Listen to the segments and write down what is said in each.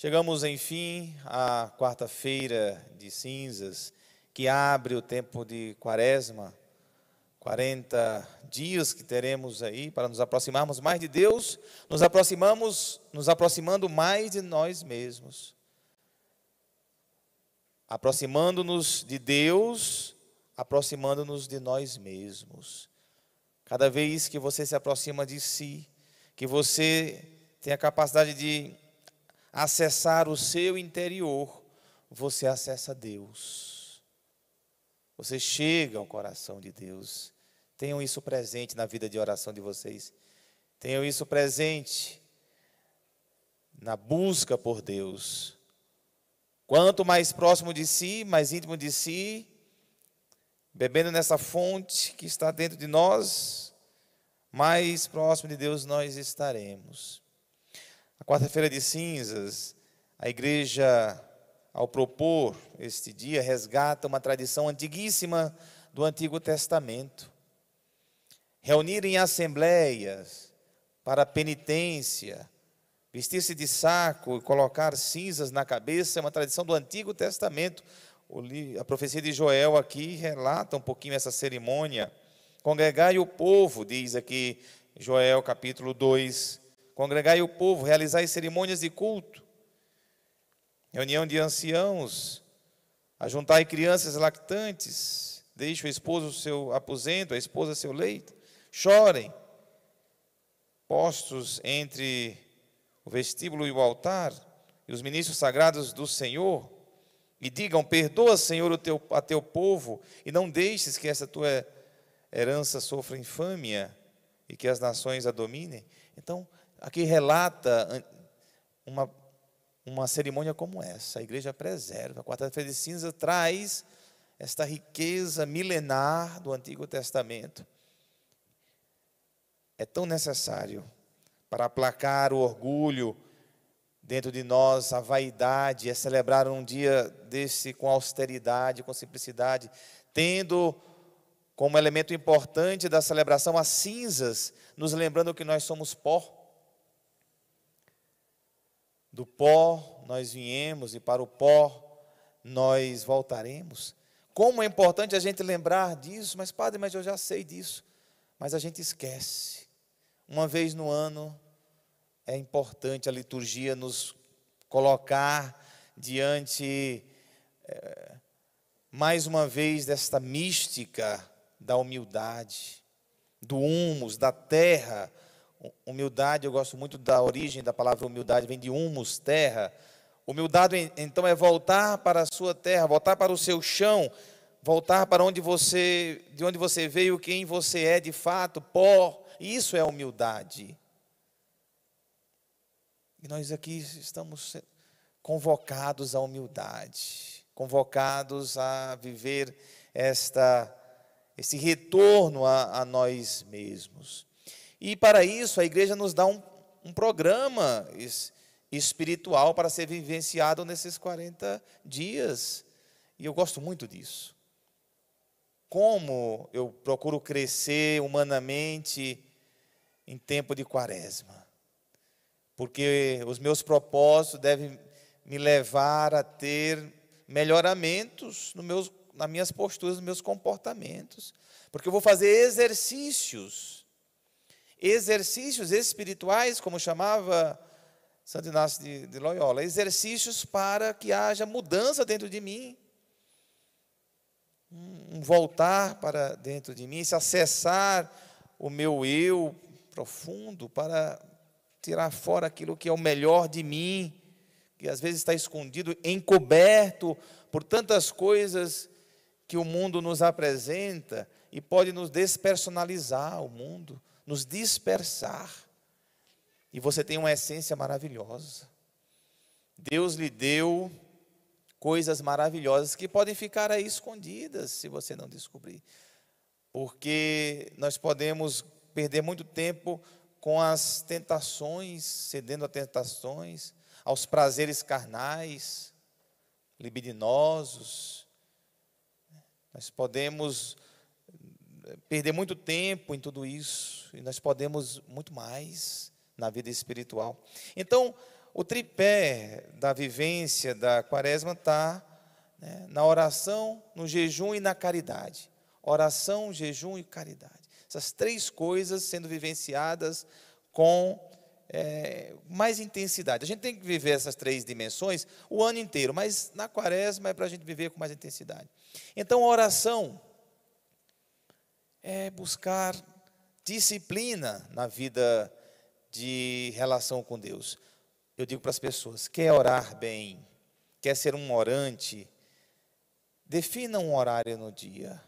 Chegamos, enfim, à quarta-feira de cinzas, que abre o tempo de quaresma, 40 dias que teremos aí para nos aproximarmos mais de Deus, nos aproximamos, nos aproximando mais de nós mesmos. Aproximando-nos de Deus, aproximando-nos de nós mesmos. Cada vez que você se aproxima de si, que você tem a capacidade de acessar o seu interior, você acessa Deus. Você chega ao coração de Deus. Tenham isso presente na vida de oração de vocês. Tenham isso presente na busca por Deus. Quanto mais próximo de si, mais íntimo de si, bebendo nessa fonte que está dentro de nós, mais próximo de Deus nós estaremos. A quarta-feira de cinzas, a igreja, ao propor este dia, resgata uma tradição antiguíssima do Antigo Testamento. Reunir em assembleias para penitência, vestir-se de saco e colocar cinzas na cabeça é uma tradição do Antigo Testamento. A profecia de Joel aqui relata um pouquinho essa cerimônia. Congregai o povo, diz aqui Joel capítulo 2, Congregai o povo, realizai cerimônias de culto, reunião de anciãos, ajuntai crianças lactantes, deixe o esposo seu aposento, a esposa seu leito, chorem, postos entre o vestíbulo e o altar, e os ministros sagrados do Senhor, e digam: Perdoa, Senhor, o teu, a teu povo, e não deixes que essa tua herança sofra infâmia e que as nações a dominem. Então, Aqui relata uma, uma cerimônia como essa. A igreja preserva. A quarta-feira de cinza traz esta riqueza milenar do Antigo Testamento. É tão necessário para aplacar o orgulho dentro de nós, a vaidade, é celebrar um dia desse com austeridade, com simplicidade, tendo como elemento importante da celebração as cinzas, nos lembrando que nós somos pó do pó nós viemos e para o pó nós voltaremos. Como é importante a gente lembrar disso, mas padre, mas eu já sei disso. Mas a gente esquece. Uma vez no ano é importante a liturgia nos colocar diante é, mais uma vez desta mística da humildade, do humus, da terra, Humildade, eu gosto muito da origem da palavra humildade, vem de humus, terra. Humildade, então, é voltar para a sua terra, voltar para o seu chão, voltar para onde você, de onde você veio, quem você é de fato, pó. Isso é humildade. E nós aqui estamos convocados à humildade, convocados a viver esta, esse retorno a, a nós mesmos. E para isso, a igreja nos dá um, um programa espiritual para ser vivenciado nesses 40 dias. E eu gosto muito disso. Como eu procuro crescer humanamente em tempo de quaresma. Porque os meus propósitos devem me levar a ter melhoramentos no meus, nas minhas posturas, nos meus comportamentos. Porque eu vou fazer exercícios exercícios espirituais, como chamava Santo Inácio de, de Loyola, exercícios para que haja mudança dentro de mim, um voltar para dentro de mim, se acessar o meu eu profundo para tirar fora aquilo que é o melhor de mim, que às vezes está escondido, encoberto por tantas coisas que o mundo nos apresenta e pode nos despersonalizar o mundo, nos dispersar. E você tem uma essência maravilhosa. Deus lhe deu coisas maravilhosas que podem ficar aí escondidas se você não descobrir. Porque nós podemos perder muito tempo com as tentações, cedendo a tentações, aos prazeres carnais, libidinosos. Nós podemos perder muito tempo em tudo isso, e nós podemos muito mais na vida espiritual. Então, o tripé da vivência da quaresma está né, na oração, no jejum e na caridade. Oração, jejum e caridade. Essas três coisas sendo vivenciadas com é, mais intensidade. A gente tem que viver essas três dimensões o ano inteiro, mas na quaresma é para a gente viver com mais intensidade. Então, a oração é buscar disciplina na vida de relação com Deus. Eu digo para as pessoas: quer orar bem, quer ser um orante, defina um horário no dia.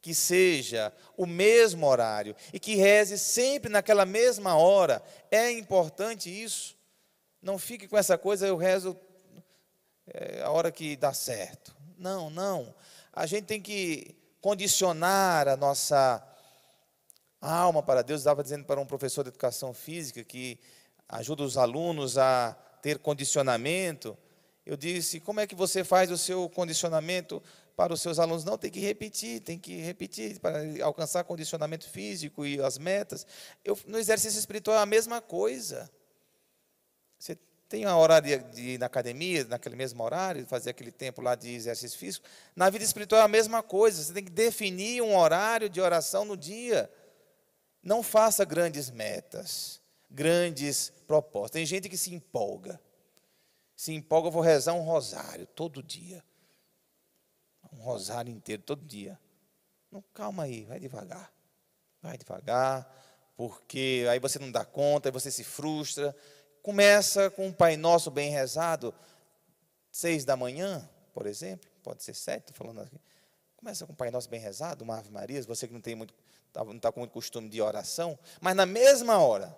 Que seja o mesmo horário e que reze sempre naquela mesma hora. É importante isso. Não fique com essa coisa, eu rezo é, a hora que dá certo. Não, não. A gente tem que condicionar a nossa alma para Deus. Eu estava dizendo para um professor de educação física que ajuda os alunos a ter condicionamento. Eu disse: como é que você faz o seu condicionamento para os seus alunos? Não, tem que repetir, tem que repetir para alcançar condicionamento físico e as metas. Eu, no exercício espiritual é a mesma coisa. Você tem a horária de ir na academia, naquele mesmo horário, fazer aquele tempo lá de exercício físico. Na vida espiritual é a mesma coisa, você tem que definir um horário de oração no dia. Não faça grandes metas, grandes propostas. Tem gente que se empolga. Se empolga, eu vou rezar um rosário todo dia. Um rosário inteiro, todo dia. Não, calma aí, vai devagar. Vai devagar, porque aí você não dá conta, aí você se frustra começa com um Pai Nosso bem rezado, seis da manhã, por exemplo, pode ser sete, estou falando aqui. Começa com um Pai Nosso bem rezado, uma Ave Maria, você que não tem muito, tá, não está com muito costume de oração, mas na mesma hora,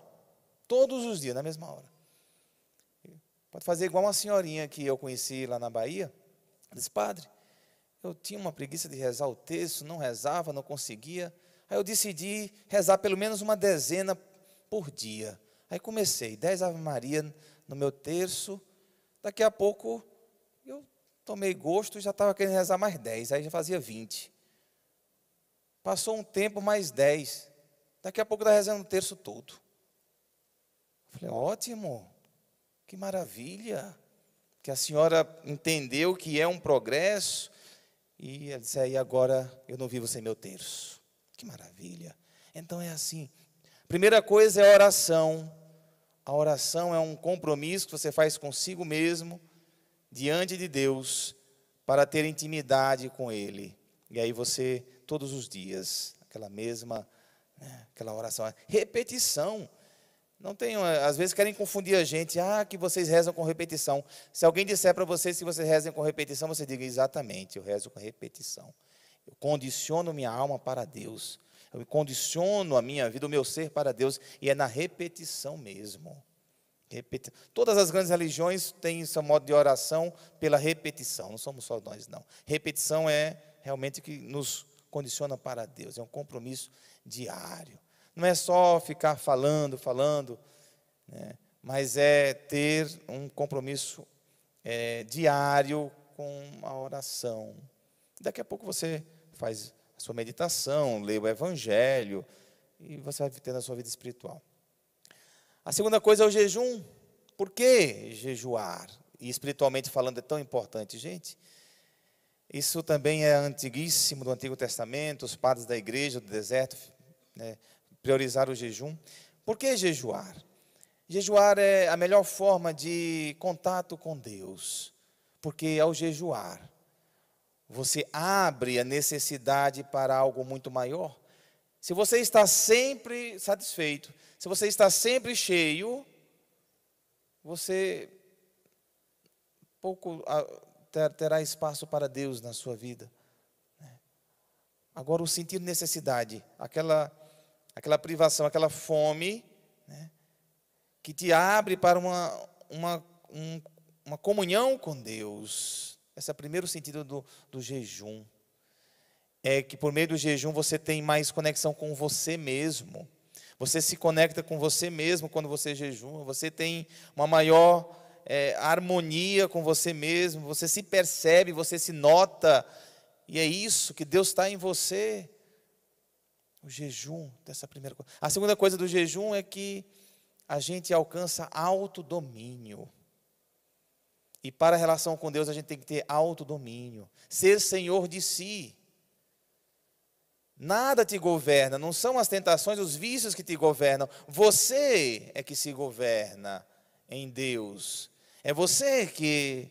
todos os dias, na mesma hora. Pode fazer igual uma senhorinha que eu conheci lá na Bahia. Diz: disse, padre, eu tinha uma preguiça de rezar o texto, não rezava, não conseguia. Aí eu decidi rezar pelo menos uma dezena por dia. Aí comecei, dez Ave Maria no meu terço. Daqui a pouco eu tomei gosto e já estava querendo rezar mais dez, aí já fazia vinte. Passou um tempo, mais dez. Daqui a pouco estava rezando o terço todo. Falei, ótimo, que maravilha, que a senhora entendeu que é um progresso. E ela disse, aí agora eu não vivo sem meu terço. Que maravilha. Então é assim. Primeira coisa é oração. A oração é um compromisso que você faz consigo mesmo, diante de Deus, para ter intimidade com Ele. E aí você, todos os dias, aquela mesma, né, aquela oração, repetição. Não tem, às vezes querem confundir a gente, ah, que vocês rezam com repetição. Se alguém disser para vocês que vocês rezam com repetição, você diga, exatamente, eu rezo com repetição. Eu condiciono minha alma para Deus eu condiciono a minha vida, o meu ser para Deus, e é na repetição mesmo. Repeti Todas as grandes religiões têm seu modo de oração pela repetição, não somos só nós, não. Repetição é realmente o que nos condiciona para Deus, é um compromisso diário. Não é só ficar falando, falando, né? mas é ter um compromisso é, diário com a oração. Daqui a pouco você faz sua meditação, leia o Evangelho, e você vai ter na sua vida espiritual. A segunda coisa é o jejum. Por que jejuar? E espiritualmente falando é tão importante, gente. Isso também é antiguíssimo do Antigo Testamento, os padres da igreja do deserto né, priorizaram o jejum. Por que jejuar? Jejuar é a melhor forma de contato com Deus, porque ao jejuar, você abre a necessidade para algo muito maior. Se você está sempre satisfeito, se você está sempre cheio, você pouco terá espaço para Deus na sua vida. Né? Agora, o sentir necessidade, aquela, aquela privação, aquela fome, né, que te abre para uma, uma, um, uma comunhão com Deus esse é o primeiro sentido do, do jejum. É que por meio do jejum você tem mais conexão com você mesmo. Você se conecta com você mesmo quando você jejuma. Você tem uma maior é, harmonia com você mesmo. Você se percebe, você se nota. E é isso que Deus está em você. O jejum dessa primeira coisa. A segunda coisa do jejum é que a gente alcança autodomínio. domínio e para a relação com Deus, a gente tem que ter autodomínio, ser senhor de si. Nada te governa, não são as tentações, os vícios que te governam. Você é que se governa em Deus. É você que,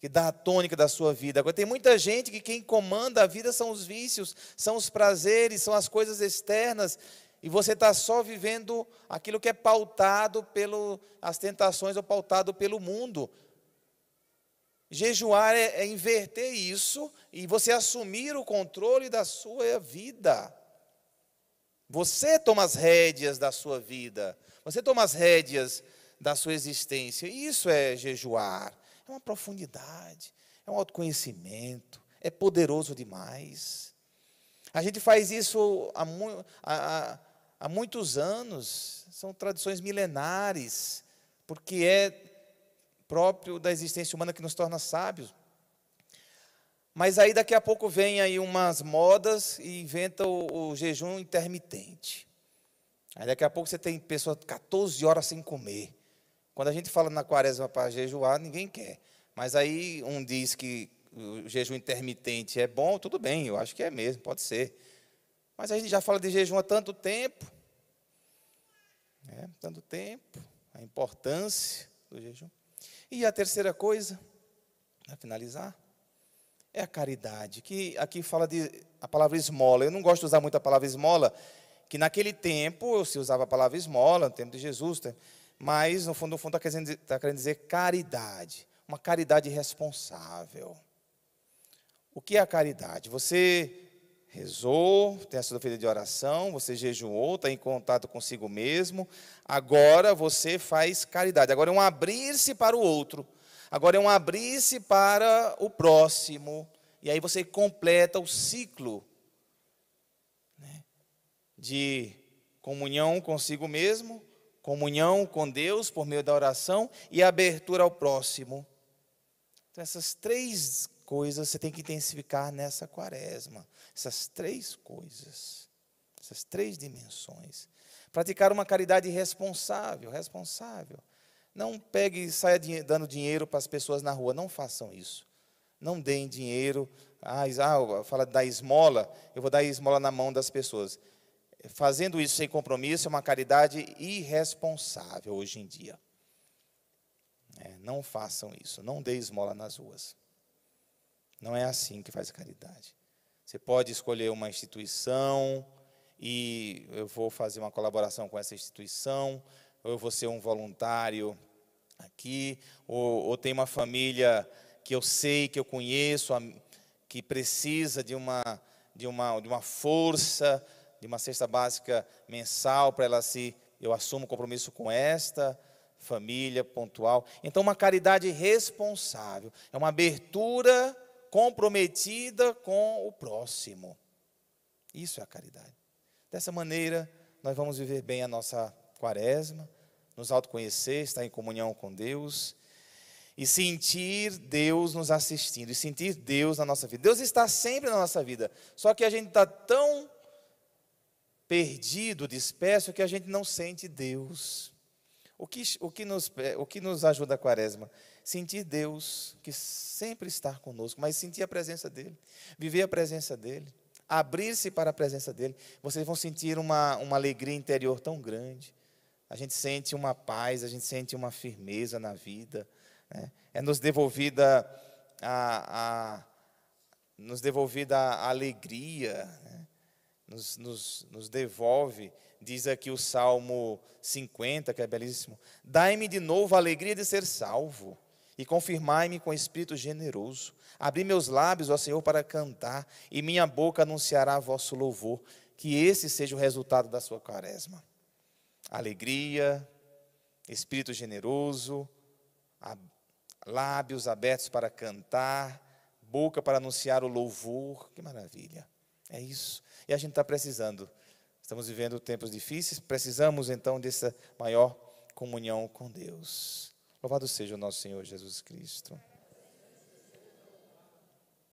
que dá a tônica da sua vida. Agora, tem muita gente que quem comanda a vida são os vícios, são os prazeres, são as coisas externas. E você está só vivendo aquilo que é pautado pelas tentações ou pautado pelo mundo. Jejuar é, é inverter isso e você assumir o controle da sua vida. Você toma as rédeas da sua vida. Você toma as rédeas da sua existência. Isso é jejuar. É uma profundidade, é um autoconhecimento, é poderoso demais. A gente faz isso há, mu há, há muitos anos, são tradições milenares, porque é próprio da existência humana que nos torna sábios. Mas aí daqui a pouco vem aí umas modas e inventa o, o jejum intermitente. Aí daqui a pouco você tem pessoas 14 horas sem comer. Quando a gente fala na quaresma para jejuar, ninguém quer. Mas aí um diz que o jejum intermitente é bom, tudo bem, eu acho que é mesmo, pode ser. Mas a gente já fala de jejum há tanto tempo. né? tanto tempo, a importância do jejum. E a terceira coisa, para finalizar, é a caridade, que aqui fala de a palavra esmola. Eu não gosto de usar muito a palavra esmola, que naquele tempo se usava a palavra esmola, no tempo de Jesus, né? mas no fundo, no fundo está querendo, está querendo dizer caridade, uma caridade responsável. O que é a caridade? Você rezou, tem a sua vida de oração, você jejuou, está em contato consigo mesmo. Agora você faz caridade. Agora é um abrir-se para o outro. Agora é um abrir-se para o próximo. E aí você completa o ciclo né, de comunhão consigo mesmo, comunhão com Deus por meio da oração e abertura ao próximo. Então, essas três coisas você tem que intensificar nessa quaresma. Essas três coisas, essas três dimensões. Praticar uma caridade responsável, responsável. Não pegue e saia dando dinheiro para as pessoas na rua, não façam isso. Não deem dinheiro, ah, ah fala da esmola, eu vou dar esmola na mão das pessoas. Fazendo isso sem compromisso é uma caridade irresponsável hoje em dia. É, não façam isso, não dê esmola nas ruas. Não é assim que faz a caridade. Você pode escolher uma instituição e eu vou fazer uma colaboração com essa instituição, ou eu vou ser um voluntário aqui, ou, ou tem uma família que eu sei, que eu conheço, que precisa de uma, de uma, de uma força, de uma cesta básica mensal para ela se. Eu assumo compromisso com esta família pontual. Então, uma caridade responsável é uma abertura comprometida com o próximo. Isso é a caridade. Dessa maneira, nós vamos viver bem a nossa quaresma, nos autoconhecer, estar em comunhão com Deus e sentir Deus nos assistindo, e sentir Deus na nossa vida. Deus está sempre na nossa vida, só que a gente está tão perdido, disperso, que a gente não sente Deus. O que, o que, nos, o que nos ajuda a quaresma? sentir Deus que sempre está conosco, mas sentir a presença dEle, viver a presença dEle, abrir-se para a presença dEle, vocês vão sentir uma, uma alegria interior tão grande. A gente sente uma paz, a gente sente uma firmeza na vida. Né? É nos devolvida a, a nos devolvida a alegria, né? nos, nos, nos devolve diz aqui o Salmo 50, que é belíssimo: Dai-me de novo a alegria de ser salvo e confirmai-me com espírito generoso. Abri meus lábios, ó Senhor, para cantar, e minha boca anunciará vosso louvor. Que esse seja o resultado da sua quaresma. Alegria, espírito generoso, lábios abertos para cantar, boca para anunciar o louvor. Que maravilha! É isso. E a gente está precisando. Estamos vivendo tempos difíceis, precisamos então dessa maior comunhão com Deus. Louvado seja o nosso Senhor Jesus Cristo.